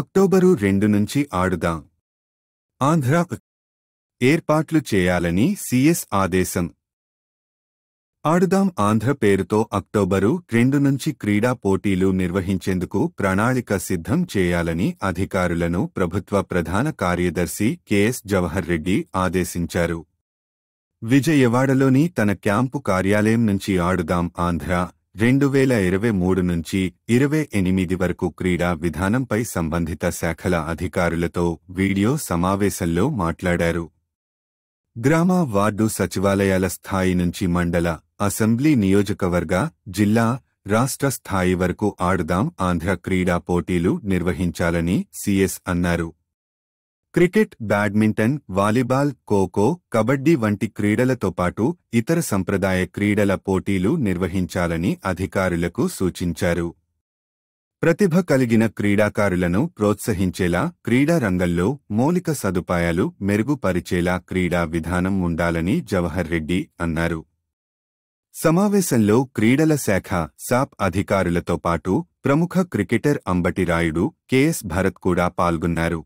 October రెండు నుంచి ఆడుదాం ఆంధ్ర ఏర్పాట్లు చేయాలని సిఎస్ ఆదేశం ఆడుదాం ఆంధ్ర పేరుతో అక్టోబరు రెండు నుంచి క్రీడా పోటీలు నిర్వహించేందుకు ప్రణాళిక సిద్ధం చేయాలని అధికారులను ప్రభుత్వ ప్రధాన కార్యదర్శి కెఎస్ జవహర్ రెడ్డి ఆదేశించారు విజయవాడలోని తన క్యాంపు కార్యాలయం నుంచి ఆడుదాం ఆంధ్ర రెండు వేల ఇరవై మూడు నుంచి ఇరవై ఎనిమిది వరకు క్రీడా విధానంపై సంబంధిత శాఖల అధికారులతో వీడియో సమావేశంలో మాట్లాడారు గ్రామ వార్డు సచివాలయాల స్థాయి నుంచి మండల అసెంబ్లీ నియోజకవర్గ జిల్లా రాష్ట్ర స్థాయి వరకు ఆడుదాం ఆంధ్ర క్రీడా పోటీలు నిర్వహించాలని సీఎస్ అన్నారు cricket badminton volleyball kho kho kabaddi వంటి క్రీడలతో పాటు ఇతర సంప్రదాయ క్రీడల పోటీలు నిర్వహించాలని అధికారులకు సూచించారు ప్రతిభ కలిగిన క్రీడాకారులను ప్రోత్సహించేలా క్రీడా రంగంలో మౌలిక సదుపాయాలు మెరుగుపరిచేలా క్రీడా విధానం ఉండాలని జవహర్ రెడ్డి అన్నారు సమావేశంలో క్రీడల శాఖ సాప్ అధికారులతో పాటు ప్రముఖ క్రికెటర్ అంబటి రాయుడు కెఎస్ భరత్ కూడా పాల్గొన్నారు